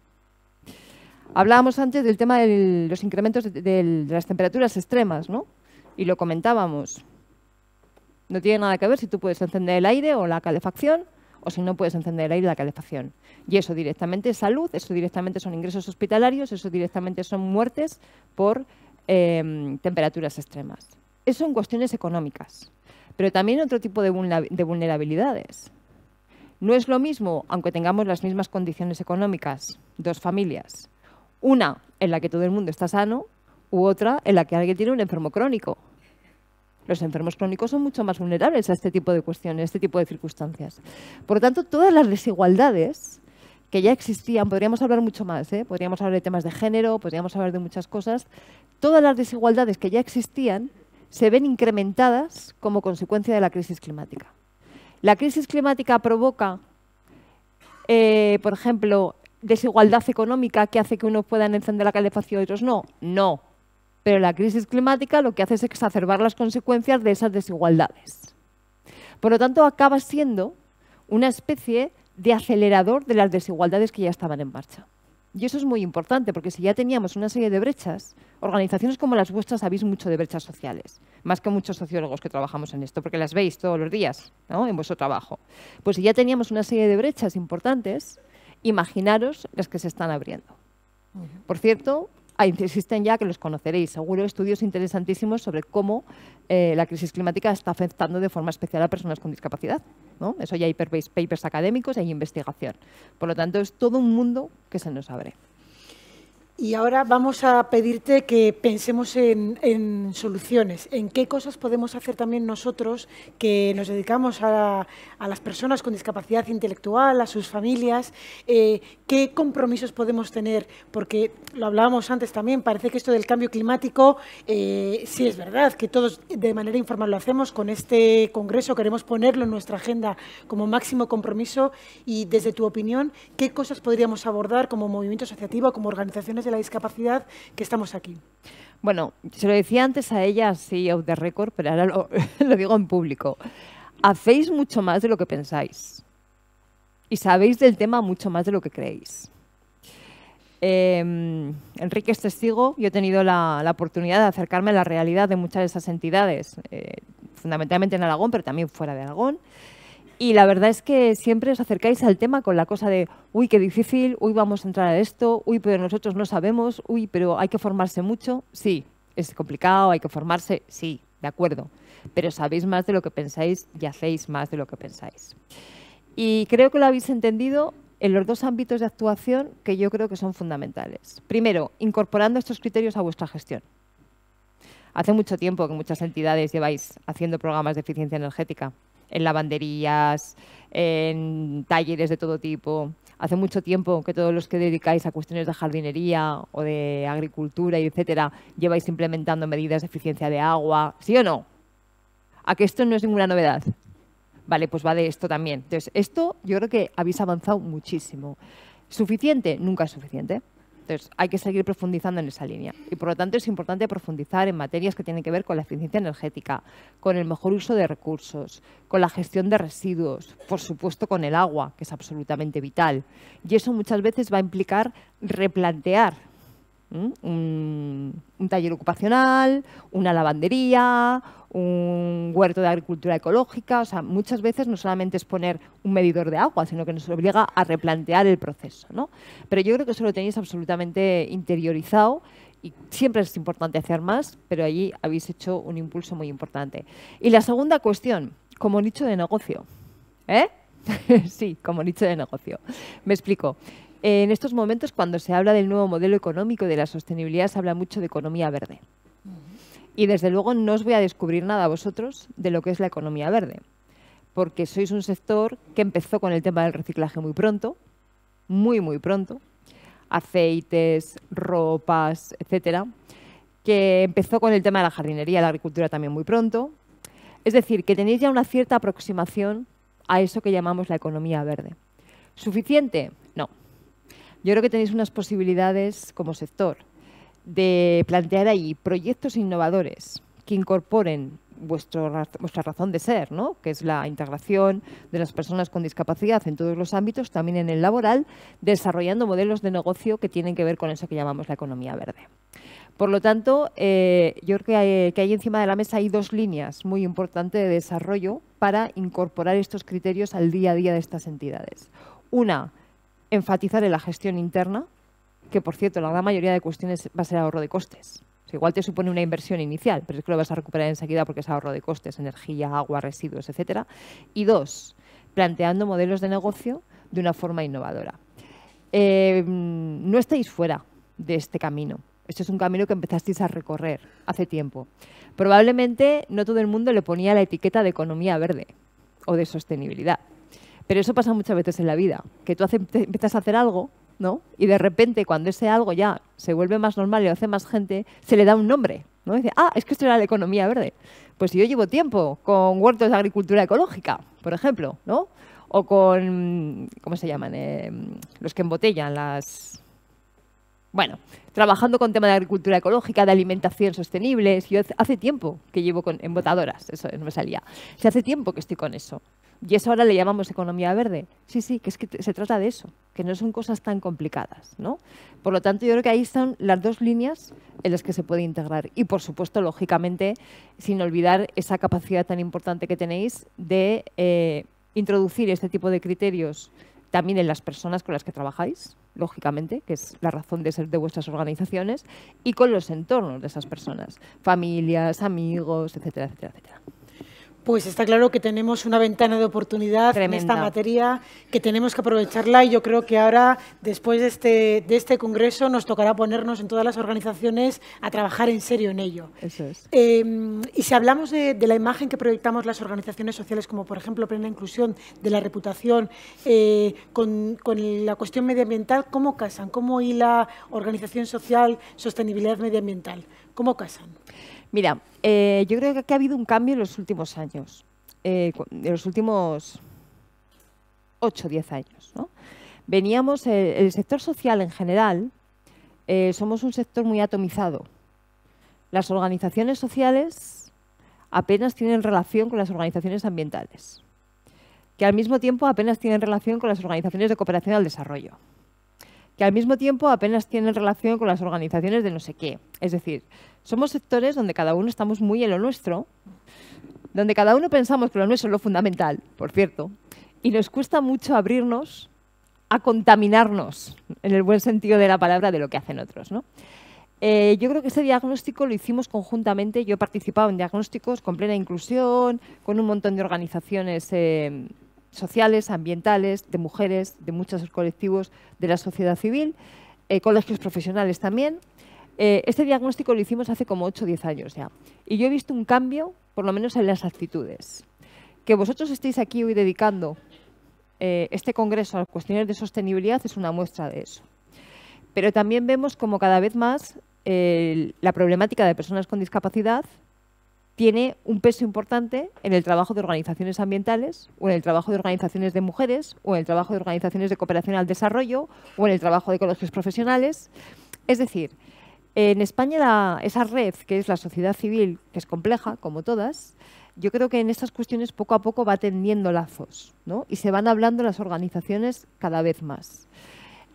Hablábamos antes del tema de los incrementos de, las temperaturas extremas, ¿no? Y lo comentábamos. No tiene nada que ver si tú puedes encender el aire o la calefacción o si no puedes encender el aire la calefacción. Y eso directamente es salud, eso directamente son ingresos hospitalarios, eso directamente son muertes por Em, temperaturas extremas. Eso son cuestiones económicas, pero también otro tipo de vulnerabilidades. No es lo mismo, aunque tengamos las mismas condiciones económicas, dos familias. Una en la que todo el mundo está sano u otra en la que alguien tiene un enfermo crónico. Los enfermos crónicos son mucho más vulnerables a este tipo de cuestiones, a este tipo de circunstancias. Por lo tanto, todas las desigualdades que ya existían, podríamos hablar mucho más, ¿eh? podríamos hablar de temas de género, podríamos hablar de muchas cosas, todas las desigualdades que ya existían se ven incrementadas como consecuencia de la crisis climática. La crisis climática provoca, eh, por ejemplo, desigualdad económica que hace que unos puedan encender la calefacción y otros no. No. Pero la crisis climática lo que hace es exacerbar las consecuencias de esas desigualdades. Por lo tanto, acaba siendo una especie de acelerador de las desigualdades que ya estaban en marcha. Y eso es muy importante, porque si ya teníamos una serie de brechas, organizaciones como las vuestras sabéis mucho de brechas sociales, más que muchos sociólogos que trabajamos en esto, porque las veis todos los días en vuestro trabajo. Pues si ya teníamos una serie de brechas importantes, imaginaros las que se están abriendo. Por cierto, existen ah, ya, que los conoceréis, seguro, estudios interesantísimos sobre cómo eh, la crisis climática está afectando de forma especial a personas con discapacidad. ¿no? Eso ya hay papers académicos, hay investigación. Por lo tanto, es todo un mundo que se nos abre. Y ahora vamos a pedirte que pensemos en, soluciones, en qué cosas podemos hacer también nosotros que nos dedicamos a, las personas con discapacidad intelectual, a sus familias, eh, qué compromisos podemos tener, porque lo hablábamos antes también, parece que esto del cambio climático, eh, sí es verdad que todos de manera informal lo hacemos, con este Congreso queremos ponerlo en nuestra agenda como máximo compromiso y desde tu opinión, ¿qué cosas podríamos abordar como movimiento asociativo, como organizaciones de la discapacidad que estamos aquí. Bueno, se lo decía antes a ella sí, out the record, pero ahora lo, digo en público. Hacéis mucho más de lo que pensáis y sabéis del tema mucho más de lo que creéis. Em, Enrique es testigo, yo he tenido la, oportunidad de acercarme a la realidad de muchas de esas entidades, eh, fundamentalmente en Aragón, pero también fuera de Aragón. Y la verdad es que siempre os acercáis al tema con la cosa de, uy, qué difícil, uy, vamos a entrar a esto, uy, pero nosotros no sabemos, uy, pero hay que formarse mucho. Sí, es complicado, hay que formarse, sí, de acuerdo. Pero sabéis más de lo que pensáis y hacéis más de lo que pensáis. Y creo que lo habéis entendido en los dos ámbitos de actuación que yo creo que son fundamentales. Primero, incorporando estos criterios a vuestra gestión. Hace mucho tiempo que muchas entidades lleváis haciendo programas de eficiencia energética en lavanderías, en talleres de todo tipo. Hace mucho tiempo que todos los que dedicáis a cuestiones de jardinería o de agricultura, etcétera, lleváis implementando medidas de eficiencia de agua, ¿sí o no? A que esto no es ninguna novedad. Vale, pues va de esto también. Entonces, esto yo creo que habéis avanzado muchísimo. ¿Suficiente? Nunca es suficiente hay que seguir profundizando en esa línea. Y por lo tanto, es importante profundizar en materias que tienen que ver con la eficiencia energética, con el mejor uso de recursos, con la gestión de residuos, por supuesto con el agua, que es absolutamente vital. Y eso muchas veces va a implicar replantear un, taller ocupacional, una lavandería, un huerto de agricultura ecológica. O sea, muchas veces no solamente es poner un medidor de agua, sino que nos obliga a replantear el proceso. ¿no? Pero yo creo que eso lo tenéis absolutamente interiorizado y siempre es importante hacer más, pero allí habéis hecho un impulso muy importante. Y la segunda cuestión, como nicho de negocio. ¿Eh? sí, como nicho de negocio. Me explico en estos momentos, cuando se habla del nuevo modelo económico de la sostenibilidad, se habla mucho de economía verde. Y desde luego no os voy a descubrir nada a vosotros de lo que es la economía verde, porque sois un sector que empezó con el tema del reciclaje muy pronto, muy, muy pronto, aceites, ropas, etcétera, que empezó con el tema de la jardinería, la agricultura también muy pronto. Es decir, que tenéis ya una cierta aproximación a eso que llamamos la economía verde. ¿Suficiente? yo creo que tenéis unas posibilidades como sector de plantear ahí proyectos innovadores que incorporen vuestro, vuestra razón de ser, que es la integración de las personas con discapacidad en todos los ámbitos, también en el laboral, desarrollando modelos de negocio que tienen que ver con eso que llamamos la economía verde. Por lo tanto, eh, yo creo que hay, encima de la mesa hay dos líneas muy importantes de desarrollo para incorporar estos criterios al día a día de estas entidades. Una, enfatizar en la gestión interna, que por cierto, la gran mayoría de cuestiones va a ser ahorro de costes. igual te supone una inversión inicial, pero es que lo vas a recuperar enseguida porque es ahorro de costes, energía, agua, residuos, etcétera. Y dos, planteando modelos de negocio de una forma innovadora. Eh, no estéis fuera de este camino. Este es un camino que empezasteis a recorrer hace tiempo. Probablemente no todo el mundo le ponía la etiqueta de economía verde o de sostenibilidad. Pero eso pasa muchas veces en la vida, que tú empiezas a hacer algo, ¿no? Y de repente, cuando ese algo ya se vuelve más normal y lo hace más gente, se le da un nombre, ¿no? dice, ah, es que esto era la economía verde. Pues yo llevo tiempo con huertos de agricultura ecológica, por ejemplo, ¿no? O con, ¿cómo se llaman? Eh, los que embotellan las, bueno, trabajando con temas de agricultura ecológica, de alimentación sostenible. Yo hace tiempo que llevo con, embotadoras, eso no me salía. Se hace tiempo que estoy con eso. Y eso ahora le llamamos economía verde. Sí, sí, que es que se trata de eso, que no son cosas tan complicadas, ¿no? Por lo tanto, yo creo que ahí están las dos líneas en las que se puede integrar. Y, por supuesto, lógicamente, sin olvidar esa capacidad tan importante que tenéis de eh, introducir este tipo de criterios también en las personas con las que trabajáis, lógicamente, que es la razón de ser de vuestras organizaciones, y con los entornos de esas personas, familias, amigos, etcétera, etcétera, etcétera. Pues está claro que tenemos una ventana de oportunidad en esta materia, que tenemos que aprovecharla y yo creo que ahora, después de este, de este congreso, nos tocará ponernos en todas las organizaciones a trabajar en serio en ello. Eso es. Em, y si hablamos de, la imagen que proyectamos las organizaciones sociales, como por ejemplo Plena Inclusión, de la reputación, eh, con, la cuestión medioambiental, ¿cómo casan? ¿Cómo y la organización social, sostenibilidad medioambiental? ¿Cómo casan? Mira, eh, yo creo que aquí ha habido un cambio en los últimos años, eh, en los últimos 8 o 10 años. Veníamos, eh, el sector social en general, somos un sector muy atomizado. Las organizaciones sociales apenas tienen relación con las organizaciones ambientales, que al mismo tiempo apenas tienen relación con las organizaciones de cooperación al desarrollo que al mismo tiempo apenas tienen relación con las organizaciones de no sé qué. Es decir, somos sectores donde cada uno estamos muy en lo nuestro, donde cada uno pensamos que lo nuestro es lo fundamental, por cierto, y nos cuesta mucho abrirnos a contaminarnos, en el buen sentido de la palabra, de lo que hacen otros. Eh, yo creo que ese diagnóstico lo hicimos conjuntamente. Yo he participado en diagnósticos con plena inclusión, con un montón de organizaciones eh, sociales, ambientales, de mujeres, de muchos colectivos de la sociedad civil, eh, colegios profesionales también. Eh, este diagnóstico lo hicimos hace como 8 o 10 años ya. Y yo he visto un cambio, por lo menos en las actitudes. Que vosotros estéis aquí hoy dedicando eh, este congreso a cuestiones de sostenibilidad es una muestra de eso. Pero también vemos como cada vez más la problemática de personas con discapacidad tiene un peso importante en el trabajo de organizaciones ambientales, o en el trabajo de organizaciones de mujeres, o en el trabajo de organizaciones de cooperación al desarrollo, o en el trabajo de colegios profesionales. Es decir, en España esa red, que es la sociedad civil, que es compleja, como todas, yo creo que en estas cuestiones poco a poco va tendiendo lazos ¿no? y se van hablando las organizaciones cada vez más.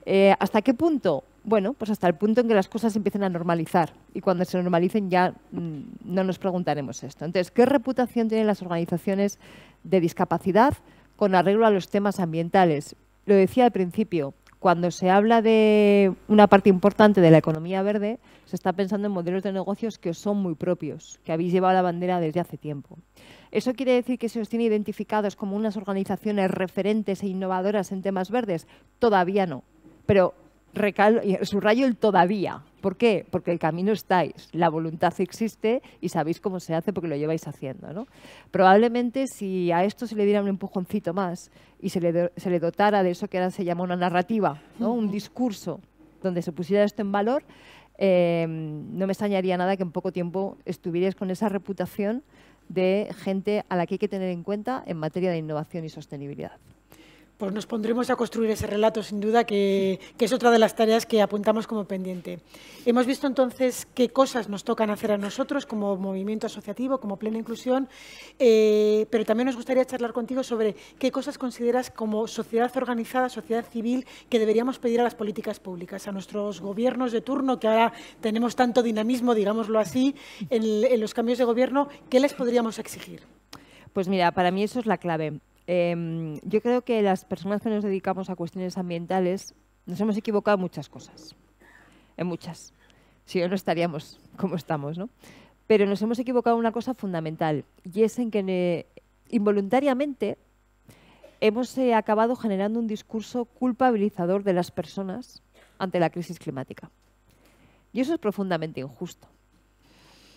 Eh, ¿Hasta qué punto? Bueno, pues hasta el punto en que las cosas empiecen a normalizar y cuando se normalicen ya mm, no nos preguntaremos esto. Entonces, ¿qué reputación tienen las organizaciones de discapacidad con arreglo a los temas ambientales? Lo decía al principio, cuando se habla de una parte importante de la economía verde, se está pensando en modelos de negocios que son muy propios, que habéis llevado la bandera desde hace tiempo. ¿Eso quiere decir que se os tiene identificados como unas organizaciones referentes e innovadoras en temas verdes? Todavía no. Pero recalo, subrayo el todavía. ¿Por qué? Porque el camino estáis, la voluntad existe y sabéis cómo se hace porque lo lleváis haciendo. Probablemente si a esto se le diera un empujoncito más y se le, se le dotara de eso que ahora se llama una narrativa, un discurso donde se pusiera esto en valor, em, no me extrañaría nada que en poco tiempo estuvierais con esa reputación de gente a la que hay que tener en cuenta en materia de innovación y sostenibilidad pues nos pondremos a construir ese relato, sin duda, que, es otra de las tareas que apuntamos como pendiente. Hemos visto entonces qué cosas nos tocan hacer a nosotros como movimiento asociativo, como plena inclusión, eh, pero también nos gustaría charlar contigo sobre qué cosas consideras como sociedad organizada, sociedad civil, que deberíamos pedir a las políticas públicas, a nuestros gobiernos de turno, que ahora tenemos tanto dinamismo, digámoslo así, en los cambios de gobierno, ¿qué les podríamos exigir? Pues mira, para mí eso es la clave. Em, yo creo que las personas que nos dedicamos a cuestiones ambientales nos hemos equivocado en muchas cosas, en muchas. Si no, no estaríamos como estamos, ¿no? Pero nos hemos equivocado en una cosa fundamental y es en que involuntariamente hemos eh, acabado generando un discurso culpabilizador de las personas ante la crisis climática. Y eso es profundamente injusto,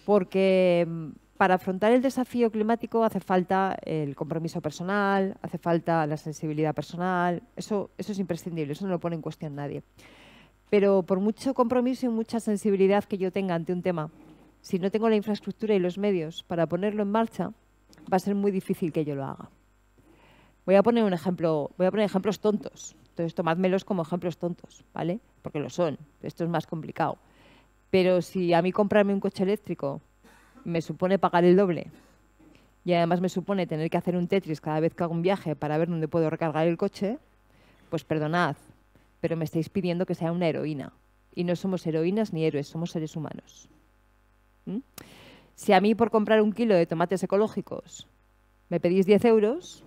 porque em, para afrontar el desafío climático hace falta el compromiso personal, hace falta la sensibilidad personal, eso, es imprescindible, eso no lo pone en cuestión nadie. Pero por mucho compromiso y mucha sensibilidad que yo tenga ante un tema, si no tengo la infraestructura y los medios para ponerlo en marcha, va a ser muy difícil que yo lo haga. Voy a poner un ejemplo, voy a poner ejemplos tontos. Entonces tomádmelos como ejemplos tontos, ¿vale? Porque lo son. Esto es más complicado. Pero si a mí comprarme un coche eléctrico me supone pagar el doble y además me supone tener que hacer un Tetris cada vez que hago un viaje para ver dónde puedo recargar el coche, pues perdonad, pero me estáis pidiendo que sea una heroína. Y no somos heroínas ni héroes, somos seres humanos. ¿Mm? Si a mí por comprar un kilo de tomates ecológicos me pedís 10 euros,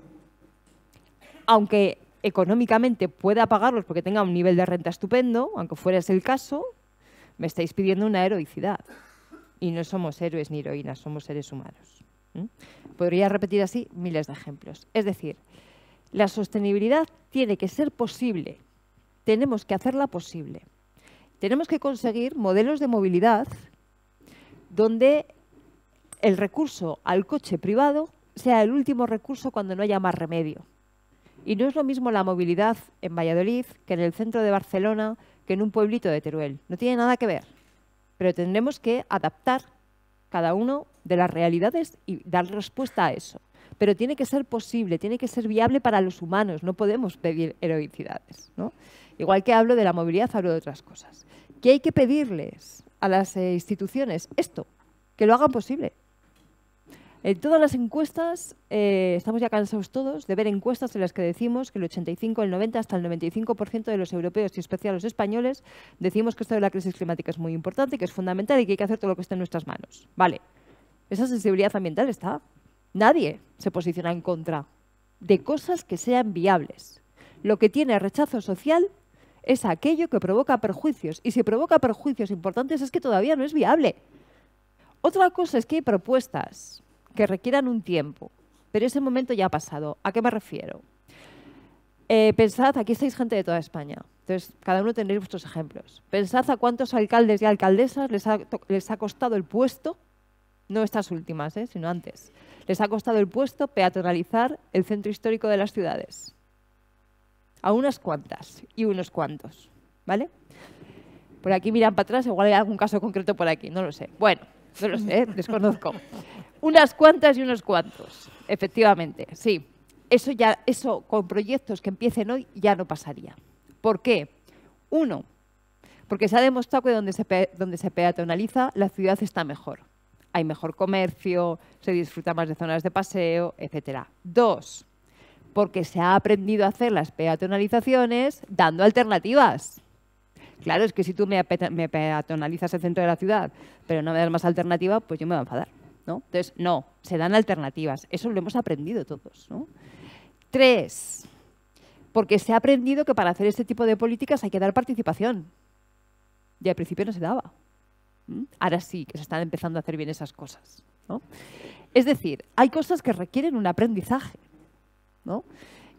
aunque económicamente pueda pagarlos porque tenga un nivel de renta estupendo, aunque fuera ese el caso, me estáis pidiendo una heroicidad y no somos héroes ni heroínas, somos seres humanos. Podría repetir así miles de ejemplos. Es decir, la sostenibilidad tiene que ser posible, tenemos que hacerla posible. Tenemos que conseguir modelos de movilidad donde el recurso al coche privado sea el último recurso cuando no haya más remedio. Y no es lo mismo la movilidad en Valladolid que en el centro de Barcelona que en un pueblito de Teruel. No tiene nada que ver pero tendremos que adaptar cada uno de las realidades y dar respuesta a eso. Pero tiene que ser posible, tiene que ser viable para los humanos, no podemos pedir heroicidades. ¿no? Igual que hablo de la movilidad, hablo de otras cosas. ¿Qué hay que pedirles a las eh, instituciones? Esto, que lo hagan posible, en todas las encuestas, eh, estamos ya cansados todos de ver encuestas en las que decimos que el 85, el 90, hasta el 95% de los europeos y especial los españoles decimos que esto de la crisis climática es muy importante, que es fundamental y que hay que hacer todo lo que esté en nuestras manos. Vale, esa sensibilidad ambiental está. Nadie se posiciona en contra de cosas que sean viables. Lo que tiene rechazo social es aquello que provoca perjuicios. Y si provoca perjuicios importantes es que todavía no es viable. Otra cosa es que hay propuestas que requieran un tiempo, pero ese momento ya ha pasado. ¿A qué me refiero? Eh, pensad, aquí estáis gente de toda España, entonces cada uno tendréis vuestros ejemplos. Pensad a cuántos alcaldes y alcaldesas les ha, costado el puesto, no estas últimas, eh, sino antes, les ha costado el puesto peatonalizar el centro histórico de las ciudades. A unas cuantas y unos cuantos, ¿vale? Por aquí miran para atrás, igual hay algún caso concreto por aquí, no lo sé. Bueno, no lo sé, desconozco. Unas cuantas y unos cuantos, efectivamente, sí. Eso ya, eso con proyectos que empiecen hoy ya no pasaría. ¿Por qué? Uno, porque se ha demostrado que donde se, donde se peatonaliza la ciudad está mejor. Hay mejor comercio, se disfruta más de zonas de paseo, etc. Dos, porque se ha aprendido a hacer las peatonalizaciones dando alternativas. Claro, es que si tú me, peatonalizas el centro de la ciudad, pero no me das más alternativa, pues yo me voy a enfadar. ¿no? Entonces, no, se dan alternativas. Eso lo hemos aprendido todos. ¿no? Tres, porque se ha aprendido que para hacer este tipo de políticas hay que dar participación. Y al principio no se daba. Ahora sí que se están empezando a hacer bien esas cosas. ¿no? Es decir, hay cosas que requieren un aprendizaje. ¿no?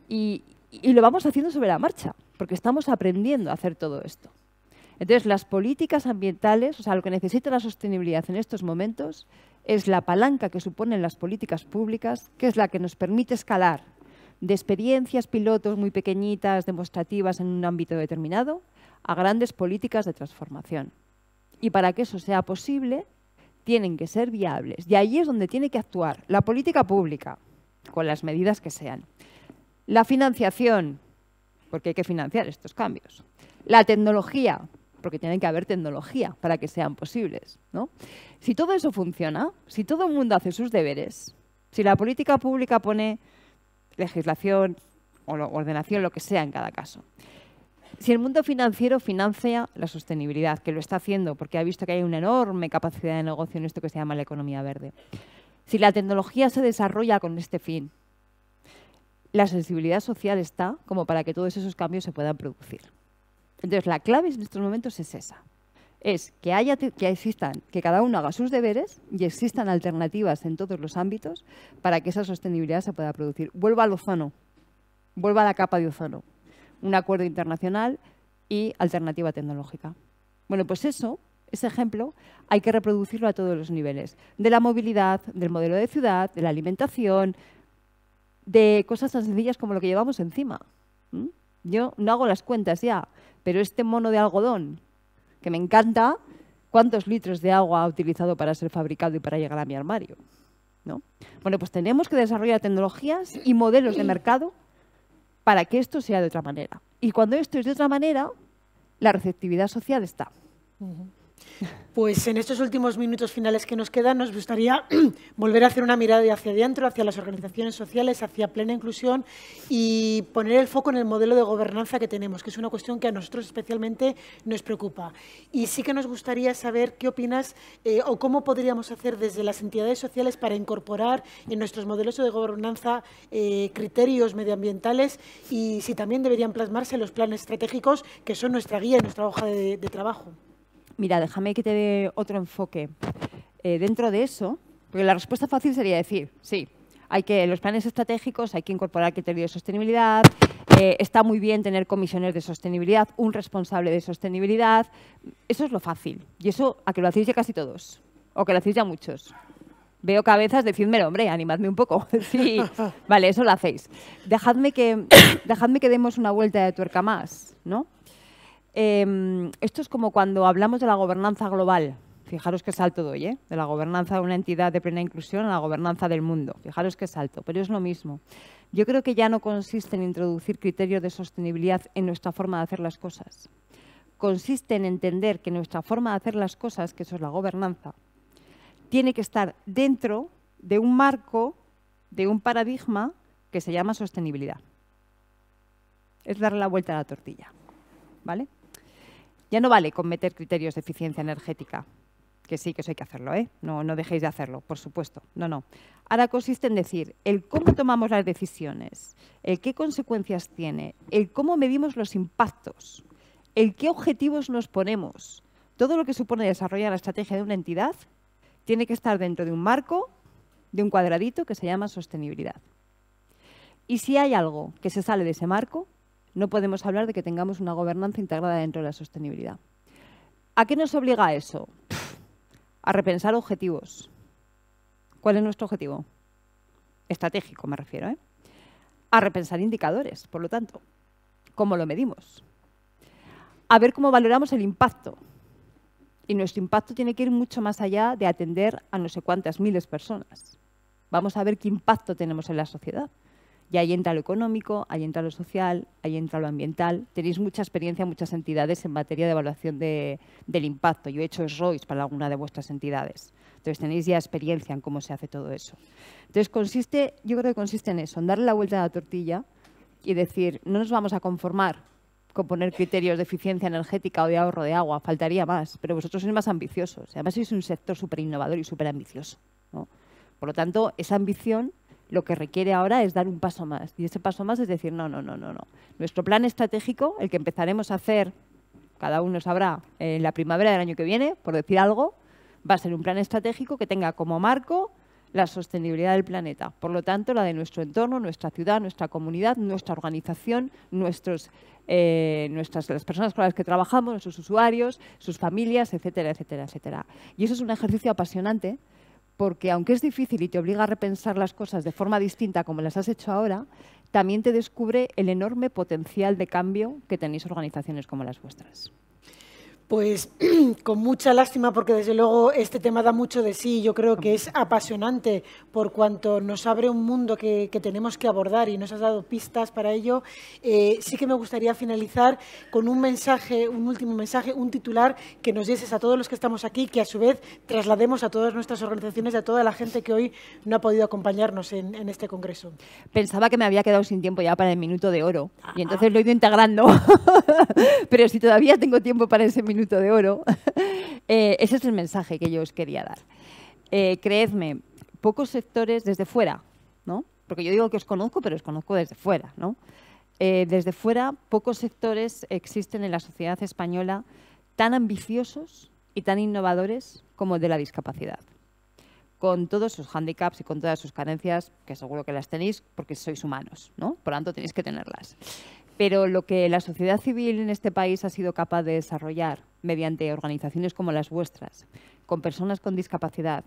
y lo vamos haciendo sobre la marcha, porque estamos aprendiendo a hacer todo esto. Entonces, las políticas ambientales, o sea, lo que necesita la sostenibilidad en estos momentos es la palanca que suponen las políticas públicas, que es la que nos permite escalar de experiencias pilotos muy pequeñitas, demostrativas en un ámbito determinado, a grandes políticas de transformación. Y para que eso sea posible, tienen que ser viables. Y ahí es donde tiene que actuar la política pública, con las medidas que sean. La financiación, porque hay que financiar estos cambios. La tecnología, porque tiene que haber tecnología para que sean posibles. ¿no? Si todo eso funciona, si todo el mundo hace sus deberes, si la política pública pone legislación o ordenación, lo que sea en cada caso, si el mundo financiero financia la sostenibilidad, que lo está haciendo porque ha visto que hay una enorme capacidad de negocio en esto que se llama la economía verde, si la tecnología se desarrolla con este fin, la sensibilidad social está como para que todos esos cambios se puedan producir. Entonces, la clave en estos momentos es esa. Es que, haya, que existan, que cada uno haga sus deberes y existan alternativas en todos los ámbitos para que esa sostenibilidad se pueda producir. Vuelva al ozono, vuelva a la capa de ozono, un acuerdo internacional y alternativa tecnológica. Bueno, pues eso, ese ejemplo, hay que reproducirlo a todos los niveles, de la movilidad, del modelo de ciudad, de la alimentación, de cosas tan sencillas como lo que llevamos encima. ¿Mm? Yo no hago las cuentas ya, pero este mono de algodón, que me encanta, ¿cuántos litros de agua ha utilizado para ser fabricado y para llegar a mi armario? ¿No? Bueno, pues tenemos que desarrollar tecnologías y modelos de mercado para que esto sea de otra manera. Y cuando esto es de otra manera, la receptividad social está. Pues en estos últimos minutos finales que nos quedan, nos gustaría volver a hacer una mirada hacia adentro, hacia las organizaciones sociales, hacia plena inclusión y poner el foco en el modelo de gobernanza que tenemos, que es una cuestión que a nosotros especialmente nos preocupa. Y sí que nos gustaría saber qué opinas eh, o cómo podríamos hacer desde las entidades sociales para incorporar en nuestros modelos de gobernanza eh, criterios medioambientales y si también deberían plasmarse los planes estratégicos que son nuestra guía y nuestra hoja de trabajo mira, déjame que te dé otro enfoque. Eh, dentro de eso, porque la respuesta fácil sería decir, sí, hay que, los planes estratégicos hay que incorporar criterios de sostenibilidad, eh, está muy bien tener comisiones de sostenibilidad, un responsable de sostenibilidad, eso es lo fácil. Y eso a que lo hacéis ya casi todos, o que lo hacéis ya muchos. Veo cabezas, decídmelo, hombre, animadme un poco. sí, vale, eso lo hacéis. Dejadme que, dejadme que demos una vuelta de tuerca más, ¿no? Em, esto es como cuando hablamos de la gobernanza global. Fijaros qué salto doy, ¿eh? de la gobernanza de una entidad de plena inclusión a la gobernanza del mundo. Fijaros qué salto, pero es lo mismo. Yo creo que ya no consiste en introducir criterios de sostenibilidad en nuestra forma de hacer las cosas. Consiste en entender que nuestra forma de hacer las cosas, que eso es la gobernanza, tiene que estar dentro de un marco, de un paradigma que se llama sostenibilidad. Es darle la vuelta a la tortilla. ¿Vale? Ya no vale con meter criterios de eficiencia energética, que sí, que eso hay que hacerlo, ¿eh? No, no dejéis de hacerlo, por supuesto, no, no. Ahora consiste en decir el cómo tomamos las decisiones, el qué consecuencias tiene, el cómo medimos los impactos, el qué objetivos nos ponemos. Todo lo que supone desarrollar la estrategia de una entidad tiene que estar dentro de un marco, de un cuadradito que se llama sostenibilidad. Y si hay algo que se sale de ese marco, no podemos hablar de que tengamos una gobernanza integrada dentro de la sostenibilidad. ¿A qué nos obliga eso? A repensar objetivos. ¿Cuál es nuestro objetivo? Estratégico me refiero. ¿eh? A repensar indicadores, por lo tanto. ¿Cómo lo medimos? A ver cómo valoramos el impacto. Y nuestro impacto tiene que ir mucho más allá de atender a no sé cuántas miles de personas. Vamos a ver qué impacto tenemos en la sociedad. Y ahí entra lo económico, ahí entra lo social, ahí entra lo ambiental. Tenéis mucha experiencia, en muchas entidades en materia de evaluación del impacto. Yo he hecho SROIs para alguna de vuestras entidades. Entonces tenéis ya experiencia en cómo se hace todo eso. Entonces consiste, yo creo que consiste en eso, en darle la vuelta a la tortilla y decir, no nos vamos a conformar con poner criterios de eficiencia energética o de ahorro de agua, faltaría más, pero vosotros sois más ambiciosos. Además sois un sector súper innovador y súper ambicioso. Por lo tanto, esa ambición lo que requiere ahora es dar un paso más. Y ese paso más es decir, no, no, no, no, no. Nuestro plan estratégico, el que empezaremos a hacer, cada uno sabrá, en la primavera del año que viene, por decir algo, va a ser un plan estratégico que tenga como marco la sostenibilidad del planeta, por lo tanto, la de nuestro entorno, nuestra ciudad, nuestra comunidad, nuestra organización, nuestros, eh, nuestras, las personas con las que trabajamos, nuestros usuarios, sus familias, etcétera, etcétera, etcétera. Y eso es un ejercicio apasionante porque aunque es difícil y te obliga a repensar las cosas de forma distinta como las has hecho ahora, también te descubre el enorme potencial de cambio que tenéis organizaciones como las vuestras. Pues con mucha lástima, porque desde luego este tema da mucho de sí. Yo creo que es apasionante por cuanto nos abre un mundo que, tenemos que abordar y nos has dado pistas para ello. Eh, sí que me gustaría finalizar con un mensaje, un último mensaje, un titular que nos dieses a todos los que estamos aquí, que a su vez traslademos a todas nuestras organizaciones, a toda la gente que hoy no ha podido acompañarnos en este congreso. Pensaba que me había quedado sin tiempo ya para el minuto de oro y ah, entonces ah. lo he ido integrando, pero si todavía tengo tiempo para ese minuto de oro, eh, ese es el mensaje que yo os quería dar. Eh, creedme, pocos sectores desde fuera, ¿no? Porque yo digo que os conozco, pero os conozco desde fuera, ¿no? Eh, desde fuera, pocos sectores existen en la sociedad española tan ambiciosos y tan innovadores como el de la discapacidad. Con todos sus hándicaps y con todas sus carencias, que seguro que las tenéis porque sois humanos, ¿no? Por lo tanto, tenéis que tenerlas. Pero lo que la sociedad civil en este país ha sido capaz de desarrollar mediante organizaciones como las vuestras, con personas con discapacidad,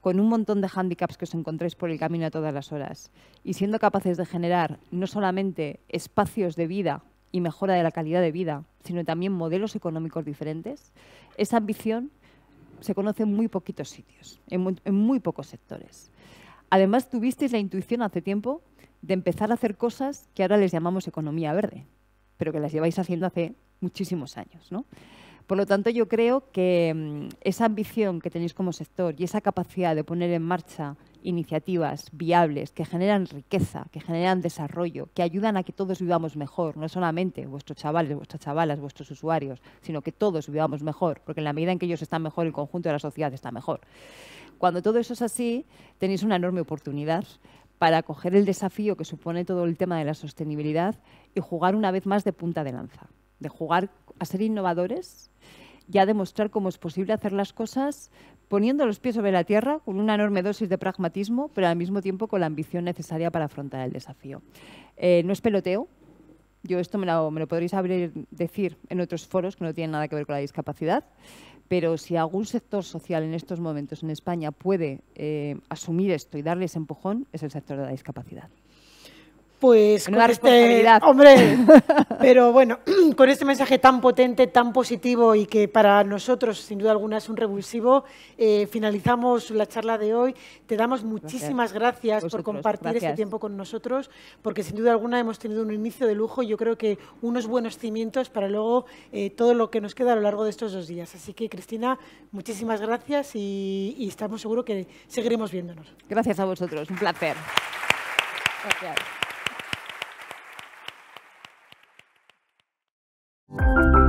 con un montón de hándicaps que os encontréis por el camino a todas las horas y siendo capaces de generar no solamente espacios de vida y mejora de la calidad de vida, sino también modelos económicos diferentes, esa ambición se conoce en muy poquitos sitios, en muy, muy pocos sectores. Además, tuvisteis la intuición hace tiempo de empezar a hacer cosas que ahora les llamamos economía verde, pero que las lleváis haciendo hace muchísimos años. Por lo tanto, yo creo que mm, esa ambición que tenéis como sector y esa capacidad de poner en marcha iniciativas viables que generan riqueza, que generan desarrollo, que ayudan a que todos vivamos mejor, no solamente vuestros chavales, vuestras chavalas, vuestros usuarios, sino que todos vivamos mejor, porque en la medida en que ellos están mejor, el conjunto de la sociedad está mejor. Cuando todo eso es así, tenéis una enorme oportunidad para coger el desafío que supone todo el tema de la sostenibilidad y jugar una vez más de punta de lanza, de jugar a ser innovadores ya a demostrar cómo es posible hacer las cosas poniendo los pies sobre la tierra con una enorme dosis de pragmatismo, pero al mismo tiempo con la ambición necesaria para afrontar el desafío. Eh, no es peloteo, yo esto me lo, podréis abrir, decir en otros foros que no tienen nada que ver con la discapacidad. Pero si algún sector social en estos momentos en España puede eh, asumir esto y darle ese empujón, es el sector de la discapacidad pues con hombre, pero bueno, con este mensaje tan potente, tan positivo y que para nosotros sin duda alguna es un revulsivo, eh, finalizamos la charla de hoy. Te damos muchísimas gracias, por compartir este tiempo con nosotros, porque sin duda alguna hemos tenido un inicio de lujo y yo creo que unos buenos cimientos para luego eh, todo lo que nos queda a lo largo de estos dos días. Así que Cristina, muchísimas gracias y, y estamos seguros que seguiremos viéndonos. Gracias a vosotros, un placer. Gracias. Thank you.